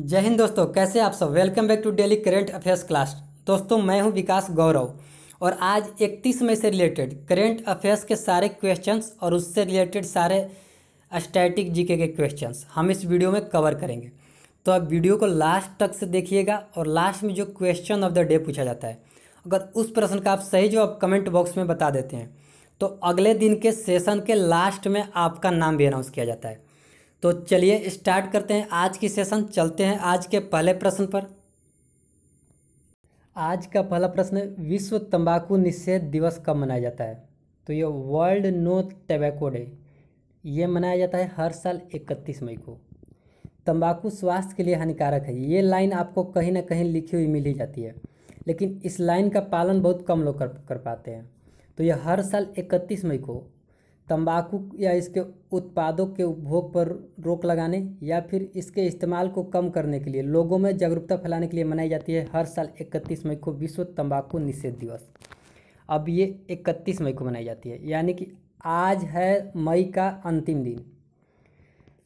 जय हिंद दोस्तों कैसे आप सब welcome back to daily current affairs class दोस्तों मैं हूं विकास गौरव और आज 31 मई से रिलेटेड करेंट अफेयर्स के सारे क्वेश्चंस और उससे रिलेटेड सारे स्टैटिक जीके के क्वेश्चंस हम इस वीडियो में कवर करेंगे तो आप वीडियो को लास्ट तक से देखिएगा और लास्ट में जो क्वेश्चन ऑफ द डे पूछा जाता है अगर उस प्रश्न का आप सही जवाब कमेंट बॉक्स में बता देते हैं तो अगले दिन के सेशन के लास्ट में आपका नाम भी अनाउंस किया जाता है तो चलिए स्टार्ट करते हैं आज की सेशन चलते हैं आज के पहले प्रश्न पर आज का पहला प्रश्न विश्व तंबाकू निषेध दिवस कब मनाया जाता है तो ये वर्ल्ड नो टबैको डे ये मनाया जाता है हर साल इकतीस मई को तंबाकू स्वास्थ्य के लिए हानिकारक है ये लाइन आपको कहीं ना कहीं लिखी हुई मिल ही जाती है लेकिन इस लाइन का पालन बहुत कम लोग कर कर पाते हैं तो यह हर साल इकतीस मई को तंबाकू या इसके उत्पादों के उपभोग पर रोक लगाने या फिर इसके इस्तेमाल को कम करने के लिए लोगों में जागरूकता फैलाने के लिए मनाई जाती है हर साल 31 मई को विश्व तंबाकू निषेध दिवस अब ये 31 मई को मनाई जाती है यानी कि आज है मई का अंतिम दिन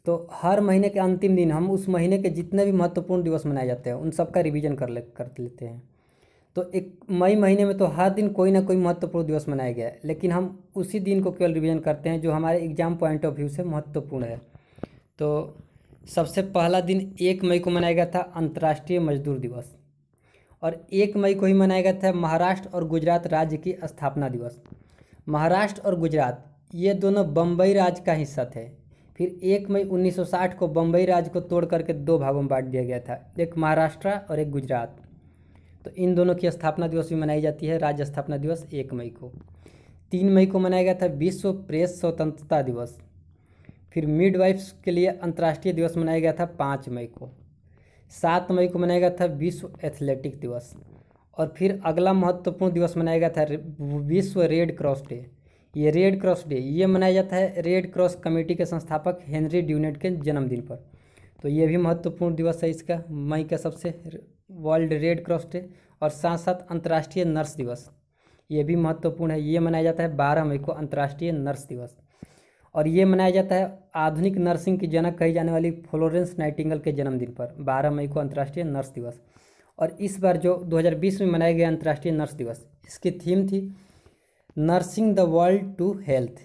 तो हर महीने के अंतिम दिन हम उस महीने के जितने भी महत्वपूर्ण दिवस मनाए जाते हैं उन सबका रिविजन कर ले कर लेते हैं तो एक मई महीने में तो हर दिन कोई ना कोई महत्वपूर्ण दिवस मनाया गया है लेकिन हम उसी दिन को केवल रिवीजन करते हैं जो हमारे एग्ज़ाम पॉइंट ऑफ व्यू से महत्वपूर्ण है तो सबसे पहला दिन एक मई को मनाया गया था अंतर्राष्ट्रीय मजदूर दिवस और एक मई को ही मनाया गया था महाराष्ट्र और गुजरात राज्य की स्थापना दिवस महाराष्ट्र और गुजरात ये दोनों बम्बई राज्य का हिस्सा थे फिर एक मई 1960 को बम्बई राज्य को तोड़ करके दो भागों में बांट दिया गया था एक महाराष्ट्र और एक गुजरात तो इन दोनों की स्थापना दिवस भी मनाई जाती है राज्य स्थापना दिवस एक मई को तीन मई को मनाया गया था विश्व प्रेस स्वतंत्रता दिवस फिर मिडवाइफ्स के लिए अंतर्राष्ट्रीय दिवस मनाया गया था पाँच मई को सात मई को मनाया गया था विश्व एथलेटिक दिवस और फिर अगला महत्वपूर्ण दिवस मनाया गया था विश्व रेड क्रॉस डे ये रेड क्रॉस डे ये मनाया जाता है रेड क्रॉस कमेटी के संस्थापक हेनरी ड्यूनेट के जन्मदिन पर तो ये भी महत्वपूर्ण दिवस है इसका मई का सबसे वर्ल्ड रेड क्रॉस डे और साथ साथ अंतर्राष्ट्रीय नर्स दिवस ये भी महत्वपूर्ण है ये मनाया जाता है बारह मई को अंतर्राष्ट्रीय नर्स दिवस और ये मनाया जाता है आधुनिक नर्सिंग की जनक कही जाने वाली फ्लोरेंस नाइटिंगल के जन्मदिन पर 12 मई को अंतर्राष्ट्रीय नर्स दिवस और इस बार जो 2020 में मनाया गया अंतर्राष्ट्रीय नर्स दिवस इसकी थीम थी nursing the world to health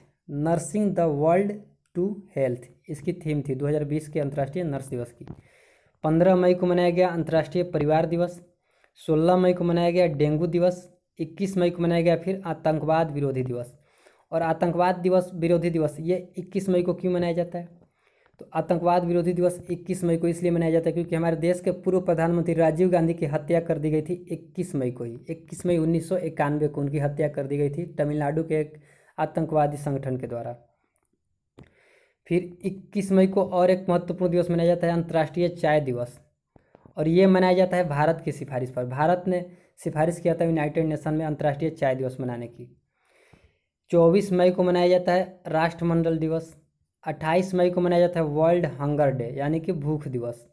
nursing the world to health इसकी थीम थी 2020 के अंतर्राष्ट्रीय नर्स दिवस की पंद्रह मई को मनाया गया अंतर्राष्ट्रीय परिवार दिवस सोलह मई को मनाया गया डेंगू दिवस इक्कीस मई को मनाया गया फिर आतंकवाद विरोधी दिवस और आतंकवाद दिवस विरोधी दिवस ये इक्कीस मई को क्यों मनाया जाता है तो आतंकवाद विरोधी दिवस 21 मई को इसलिए मनाया जाता है क्योंकि हमारे देश के पूर्व प्रधानमंत्री राजीव गांधी की हत्या कर दी गई थी 21 मई को ही 21 मई उन्नीस को उनकी हत्या कर दी गई थी तमिलनाडु के एक आतंकवादी संगठन के द्वारा फिर 21 मई को और एक महत्वपूर्ण दिवस मनाया जाता है अंतर्राष्ट्रीय चाय दिवस और ये मनाया जाता है भारत की सिफारिश पर भारत ने सिफारिश किया था यूनाइटेड नेशन में अंतर्राष्ट्रीय चाय दिवस मनाने की चौबीस मई को मनाया जाता है राष्ट्रमंडल दिवस अट्ठाईस मई को मनाया जाता है वर्ल्ड हंगर डे यानी कि भूख दिवस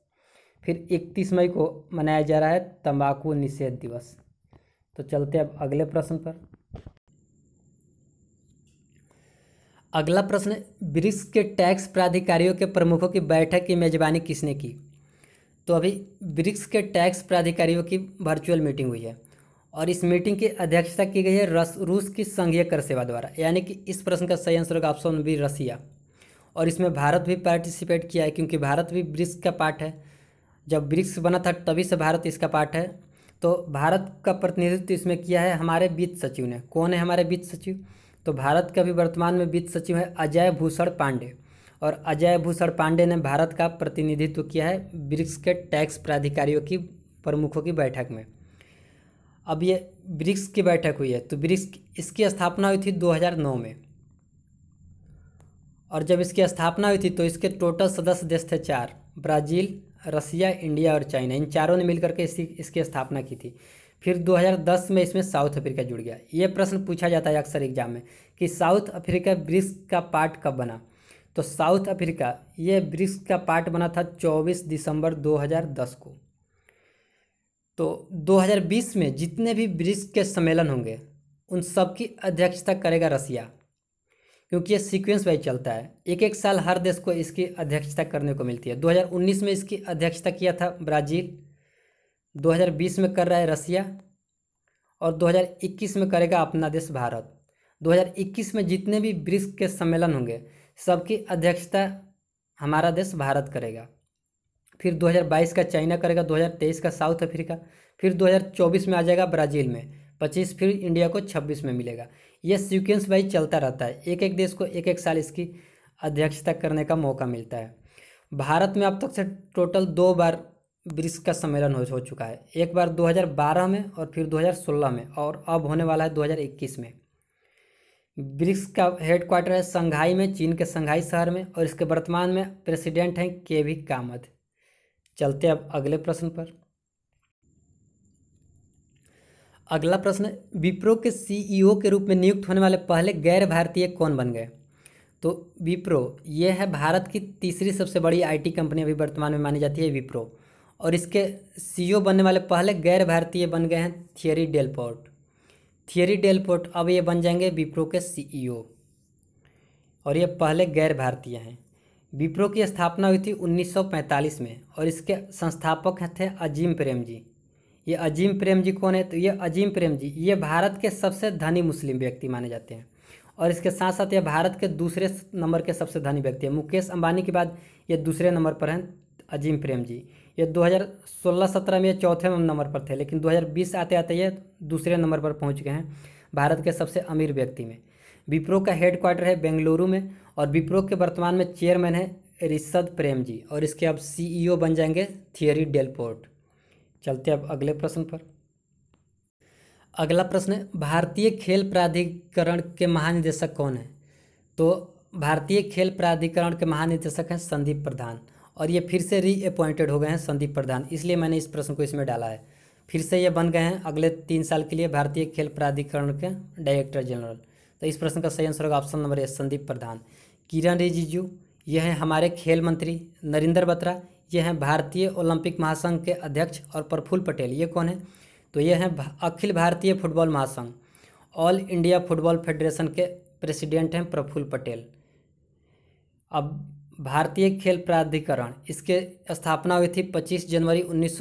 फिर इकतीस मई को मनाया जा रहा है तंबाकू निषेध दिवस तो चलते अब अगले प्रश्न पर अगला प्रश्न ब्रिक्स के टैक्स प्राधिकारियों के प्रमुखों की बैठक की मेजबानी किसने की तो अभी ब्रिक्स के टैक्स प्राधिकारियों की वर्चुअल मीटिंग हुई है और इस मीटिंग की अध्यक्षता की गई है रस रूस की संघीय कर सेवा द्वारा यानी कि इस प्रश्न का सही आंसर होगा ऑप्शन बी रसिया और इसमें भारत भी पार्टिसिपेट किया है क्योंकि भारत भी ब्रिक्स का पार्ट है जब ब्रिक्स बना था तभी से भारत इसका पार्ट है तो भारत का प्रतिनिधित्व इसमें किया है हमारे वित्त सचिव ने कौन है हमारे वित्त सचिव तो भारत के अभी वर्तमान में वित्त सचिव हैं अजय भूषण पांडे और अजय भूषण पांडे ने भारत का प्रतिनिधित्व किया है ब्रिक्स के टैक्स प्राधिकारियों की प्रमुखों की बैठक में अब ये ब्रिक्स की बैठक हुई है तो ब्रिक्स इसकी स्थापना हुई थी 2009 में और जब इसकी स्थापना हुई थी तो इसके टोटल सदस्य देश थे चार ब्राज़ील रसिया इंडिया और चाइना इन चारों ने मिलकर के इसकी इसकी स्थापना की थी फिर 2010 में इसमें साउथ अफ्रीका जुड़ गया ये प्रश्न पूछा जाता है अक्सर एग्जाम में कि साउथ अफ्रीका ब्रिक्स का पार्ट कब बना तो साउथ अफ्रीका ये ब्रिक्स का पार्ट बना था 24 दिसंबर 2010 को तो 2020 में जितने भी ब्रिक्स के सम्मेलन होंगे उन सब की अध्यक्षता करेगा रसिया क्योंकि ये सीक्वेंस वाइज चलता है एक एक साल हर देश को इसकी अध्यक्षता करने को मिलती है 2019 में इसकी अध्यक्षता किया था ब्राज़ील 2020 में कर रहा है रसिया और 2021 में करेगा अपना देश भारत 2021 में जितने भी ब्रिक्स के सम्मेलन होंगे सबकी अध्यक्षता हमारा देश भारत करेगा फिर 2022 का चाइना करेगा 2023 का साउथ अफ्रीका फिर 2024 में आ जाएगा ब्राज़ील में 25 फिर इंडिया को 26 में मिलेगा ये सीक्वेंस वाइज चलता रहता है एक एक देश को एक एक साल इसकी अध्यक्षता करने का मौका मिलता है भारत में अब तक से टोटल दो बार ब्रिक्स का सम्मेलन हो, हो चुका है एक बार 2012 में और फिर 2016 में और अब होने वाला है 2021 में ब्रिक्स का हेडक्वार्टर है संघाई में चीन के संघाई शहर में और इसके वर्तमान में प्रेसिडेंट हैं के वी कामत चलते अब अगले प्रश्न पर अगला प्रश्न विप्रो के सीईओ e के रूप में नियुक्त होने वाले पहले गैर भारतीय कौन बन गए तो विप्रो ये है भारत की तीसरी सबसे बड़ी आईटी कंपनी अभी वर्तमान में मानी जाती है विप्रो और इसके सीईओ बनने वाले पहले गैर भारतीय बन गए हैं थियरी डेलपोर्ट थियरी डेलपोर्ट अब ये बन जाएंगे विप्रो के सीईओ और ये पहले गैर भारतीय हैं विप्रो की स्थापना हुई थी 1945 में और इसके संस्थापक थे अजीम प्रेम जी ये अजीम प्रेम जी कौन है तो ये अजीम प्रेम जी ये भारत के सबसे धनी मुस्लिम व्यक्ति माने जाते हैं और इसके साथ साथ ये भारत के दूसरे नंबर के सबसे धनी व्यक्ति हैं मुकेश अंबानी के बाद ये दूसरे नंबर पर हैं अजीम प्रेम जी ये 2016-17 में ये चौथे नंबर पर थे लेकिन 2020 आते आते ये दूसरे नंबर पर पहुंच गए हैं भारत के सबसे अमीर व्यक्ति में विप्रो का हेड क्वार्टर है बेंगलुरु में और विप्रो के वर्तमान में चेयरमैन है रिशद प्रेम जी और इसके अब सी e बन जाएंगे थियरी डेलपोर्ट चलते अब अगले प्रश्न पर अगला प्रश्न है भारतीय खेल प्राधिकरण के महानिदेशक कौन है तो भारतीय खेल प्राधिकरण के महानिदेशक हैं संदीप प्रधान और ये फिर से रीअपॉइंटेड हो गए हैं संदीप प्रधान इसलिए मैंने इस प्रश्न को इसमें डाला है फिर से ये बन गए हैं अगले तीन साल के लिए भारतीय खेल प्राधिकरण के डायरेक्टर जनरल तो इस प्रश्न का सही आंसर होगा option number A Sandeep Pradhan Kiren Rijiju ये हैं हमारे खेल मंत्री नरेंद्र बत्रा ये हैं भारतीय ओलंपिक महासंघ के अध्यक्ष और प्रफुल्ल पटेल ये कौन है तो ये हैं अखिल भारतीय फुटबॉल महासंघ ऑल इंडिया फुटबॉल फेडरेशन के प्रेसिडेंट हैं प्रफुल्ल पटेल अब भारतीय खेल प्राधिकरण इसके स्थापना हुई थी 25 जनवरी उन्नीस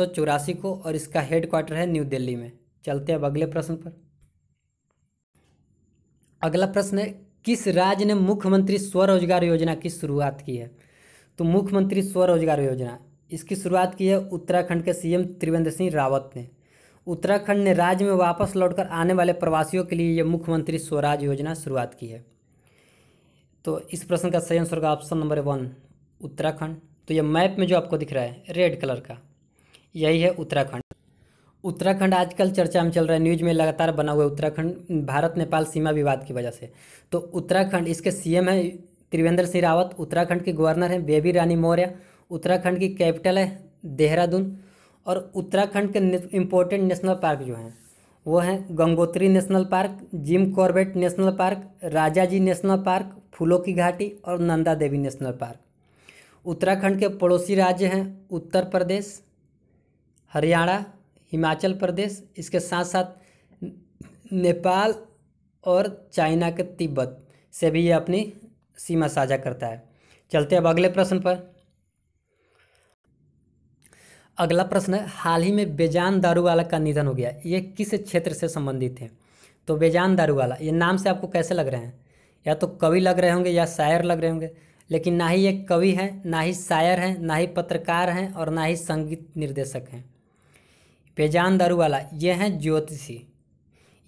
को और इसका हेडक्वार्टर है न्यू दिल्ली में चलते अब अगले प्रश्न पर अगला प्रश्न है किस राज्य ने मुख्यमंत्री स्वरोजगार योजना की शुरुआत की है तो मुख्यमंत्री स्वरोजगार योजना इसकी शुरुआत की है उत्तराखंड के सीएम त्रिवेंद्र सिंह रावत ने उत्तराखंड ने राज्य में वापस लौटकर आने वाले प्रवासियों के लिए यह मुख्यमंत्री स्वराज योजना शुरुआत की है तो इस प्रश्न का सही आंसर होगा ऑप्शन नंबर वन उत्तराखंड तो यह मैप में जो आपको दिख रहा है रेड कलर का यही है उत्तराखंड उत्तराखंड आजकल चर्चा में चल रहा है न्यूज में लगातार बना हुआ है उत्तराखंड भारत नेपाल सीमा विवाद की वजह से तो उत्तराखंड इसके सीएम है त्रिवेंद्र सिंह रावत उत्तराखंड के गवर्नर हैं बेबी रानी मौर्य उत्तराखंड की कैपिटल है देहरादून और उत्तराखंड के इम्पोर्टेंट नेशनल पार्क जो हैं वो हैं Gangotri national park Jim Corbett national park Rajaji national park फूलों की घाटी और नंदा देवी नेशनल पार्क उत्तराखंड के पड़ोसी राज्य हैं उत्तर प्रदेश हरियाणा हिमाचल प्रदेश इसके साथ साथ नेपाल और चाइना के तिब्बत से भी ये अपनी सीमा साझा करता है चलते अब अगले प्रश्न पर अगला प्रश्न है हाल ही में बेजान दारूवाला का निधन हो गया ये किस क्षेत्र से संबंधित है तो बेजान दारूवाला ये नाम से आपको कैसे लग रहे हैं या तो कवि लग रहे होंगे या शायर लग रहे होंगे लेकिन ना ही ये कवि हैं ना ही शायर हैं ना ही पत्रकार हैं और ना ही संगीत निर्देशक हैं बेजान दारूवाला ये हैं ज्योतिषी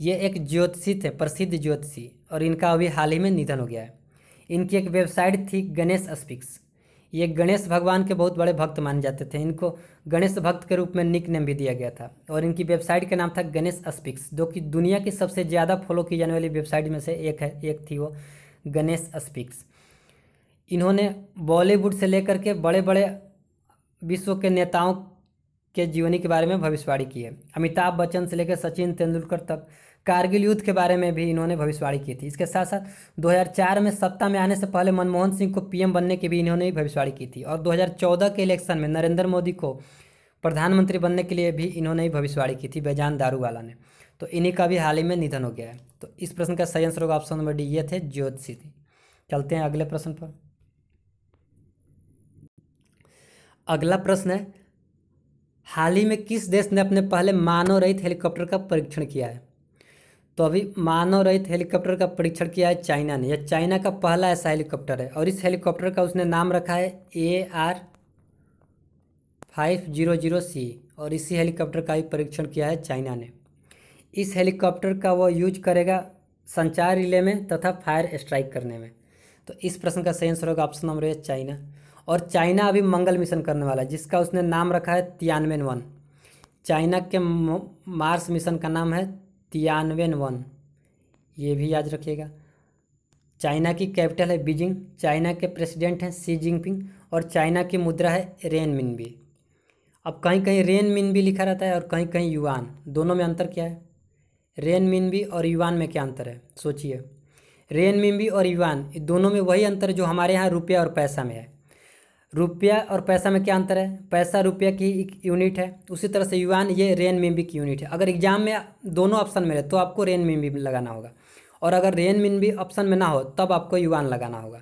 ये एक ज्योतिषी थे प्रसिद्ध ज्योतिषी और इनका अभी हाल ही में निधन हो गया है इनकी एक वेबसाइट थी गणेश स्पिक्स ये गणेश भगवान के बहुत बड़े भक्त माने जाते थे इनको गणेश भक्त के रूप में निक नेम भी दिया गया था और इनकी वेबसाइट का नाम था गणेश स्पिक्स जो कि दुनिया की सबसे ज़्यादा फॉलो की जाने वाली वेबसाइट में से एक है एक थी वो गणेश स्पिक्स इन्होंने बॉलीवुड से लेकर के बड़े बड़े विश्व के नेताओं के जीवनी के बारे में भविष्यवाणी की है अमिताभ बच्चन से लेकर सचिन तेंदुलकर तक कारगिल युद्ध के बारे में भी इन्होंने भविष्यवाणी की थी इसके साथ साथ 2004 में सत्ता में आने से पहले मनमोहन सिंह को पीएम बनने की भी इन्होंने भविष्यवाणी की थी और 2014 के इलेक्शन में नरेंद्र मोदी को प्रधानमंत्री बनने के लिए भी इन्होंने ही भविष्यवाणी की थी बेजान दारूवाला ने तो इन्हीं का भी हाल ही में निधन हो गया है तो इस प्रश्न का सही आंसर होगा ऑप्शन नंबर डी ये थे ज्योतिषी थी चलते हैं अगले प्रश्न पर अगला प्रश्न है हाल ही में किस देश ने अपने पहले मानव रहित हेलीकॉप्टर का परीक्षण किया है तो अभी मानव रहित हेलीकॉप्टर का परीक्षण किया है चाइना ने यह चाइना का पहला ऐसा हेलीकॉप्टर है और इस हेलीकॉप्टर का उसने नाम रखा है A R five zero zero C और इसी हेलीकॉप्टर का भी परीक्षण किया है चाइना ने इस हेलीकॉप्टर का वह यूज करेगा संचार रिले में तथा फायर स्ट्राइक करने में तो इस प्रश्न का सही आंसर होगा ऑप्शन नंबर ए चाइना और चाइना अभी मंगल मिशन करने वाला है जिसका उसने नाम रखा है तियानवेन वन चाइना के मार्स मिशन का नाम है तियानवेन वन ये भी याद रखिएगा चाइना की कैपिटल है बीजिंग चाइना के प्रेसिडेंट हैं सी जिनपिंग और चाइना की मुद्रा है रेन मिन भी अब कहीं कहीं रेन मिन भी लिखा रहता है और कहीं कहीं युवान दोनों में अंतर क्या है रेन मिन भी और युवान में क्या अंतर है सोचिए रेन भी और युवान दोनों में वही अंतर जो हमारे यहाँ रुपया और पैसा में है रुपया और पैसा में क्या अंतर है पैसा रुपया की एक यूनिट है उसी तरह से युआन ये रेन मिम्बी की यूनिट है अगर एग्जाम में दोनों ऑप्शन में रहे तो आपको रेन मिम्बी लगाना होगा और अगर रेन मिनबी ऑप्शन में ना हो तब आपको युआन लगाना होगा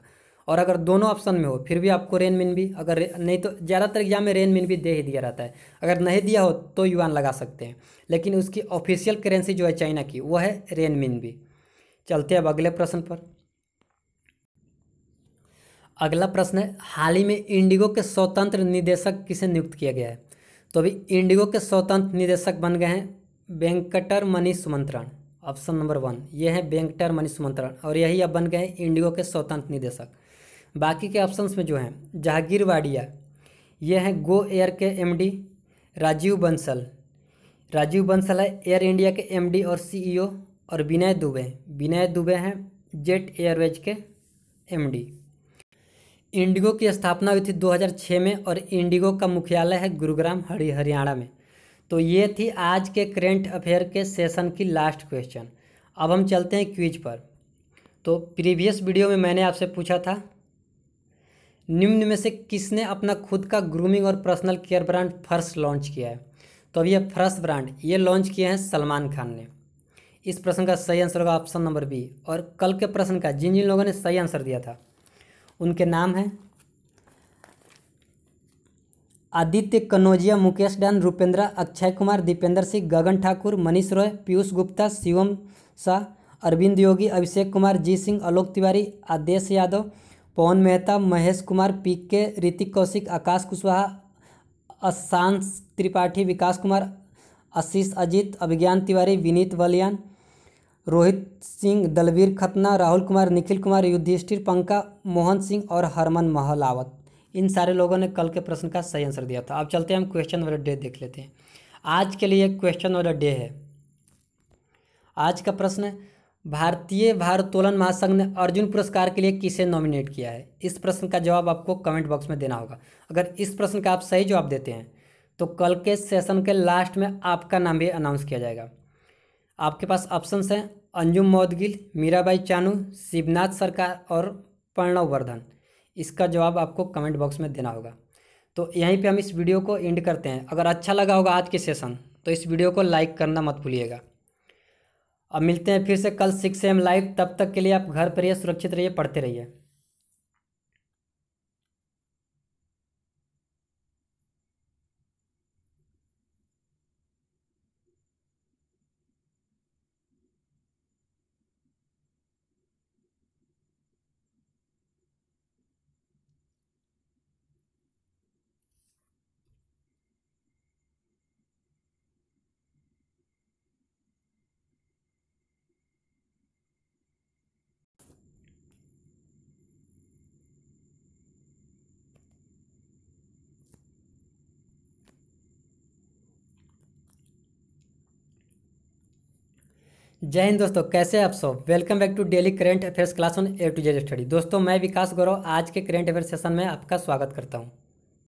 और अगर दोनों ऑप्शन में हो फिर भी आपको रेन मिन भी अगर नहीं तो ज़्यादातर एग्जाम में रेन मिन भी दे ही दिया रहता है अगर नहीं दिया हो तो युआन लगा सकते हैं लेकिन उसकी ऑफिशियल करेंसी जो है चाइना की वो है रेन मिन भी चलते अब अगले प्रश्न पर अगला प्रश्न है हाल ही में इंडिगो के स्वतंत्र निदेशक किसे नियुक्त किया गया है तो अभी इंडिगो के स्वतंत्र निदेशक बन गए हैं Venkatramani Sumantran option number one ये है वेंकटर मनी सुमंत्रण और यही अब बन गए हैं इंडिगो के स्वतंत्र निदेशक बाकी के ऑप्शंस में जो हैं जहांगीर वाडिया ये हैं गो एयर के एमडी राजीव बंसल राजीव बंसल है एयर इंडिया के एमडी और सीईओ e और विनय दुबे विनय दुबे हैं जेट एयरवेज के एमडी इंडिगो की स्थापना हुई थी 2006 में और इंडिगो का मुख्यालय है गुरुग्राम हरि हरियाणा में तो ये थी आज के करेंट अफेयर के सेशन की लास्ट क्वेश्चन अब हम चलते हैं क्विज पर तो प्रीवियस वीडियो में मैंने आपसे पूछा था निम्न में से किसने अपना खुद का ग्रूमिंग और personal care brand first launch किया है तो अब यह फर्स्ट ब्रांड ये लॉन्च किए हैं सलमान खान ने इस प्रश्न का सही आंसर होगा ऑप्शन नंबर बी और कल के प्रश्न का जिन जिन लोगों ने सही आंसर दिया था उनके नाम हैं Aditya Kanaujia Mukesh Dan Rupendra Akshay Kumar Dipendra Singh Gagan Thakur Manish Roy Piyush Gupta Shivam Shah Arvind Yogi Abhishek Kumar G Singh Alok Tiwari Adesh Yadav Pawan Mehta Mahesh Kumar P K Hrithik Kaushik आकाश कुशवाहा अशांत त्रिपाठी विकास कुमार आशीष अजीत अभिज्ञान तिवारी विनीत बलियान रोहित सिंह दलवीर खतना राहुल कुमार निखिल कुमार युधिष्ठिर पंका मोहन सिंह और हरमन महलावत इन सारे लोगों ने कल के प्रश्न का सही आंसर दिया था अब चलते हैं हम क्वेश्चन वाला डे देख लेते हैं आज के लिए क्वेश्चन वाला डे है आज का प्रश्न भारतीय भारोत्तोलन महासंघ ने अर्जुन पुरस्कार के लिए किसे नॉमिनेट किया है इस प्रश्न का जवाब आपको कमेंट बॉक्स में देना होगा अगर इस प्रश्न का आप सही जवाब देते हैं तो कल के सेशन के लास्ट में आपका नाम भी अनाउंस किया जाएगा आपके पास ऑप्शंस हैं अंजुम मौदगिल मीराबाई चानू शिवनाथ सरकार और प्रणव वर्धन इसका जवाब आपको कमेंट बॉक्स में देना होगा तो यहीं पे हम इस वीडियो को एंड करते हैं अगर अच्छा लगा होगा आज के सेशन तो इस वीडियो को लाइक करना मत भूलिएगा अब मिलते हैं फिर से कल सिक्स एम लाइव तब तक के लिए आप घर पर रहिए सुरक्षित रहिए पढ़ते रहिए जय हिंद दोस्तों कैसे आप सब welcome back to daily current affairs class on A to Z study दोस्तों मैं विकास गौरव आज के करंट अफेयर सेशन में आपका स्वागत करता हूँ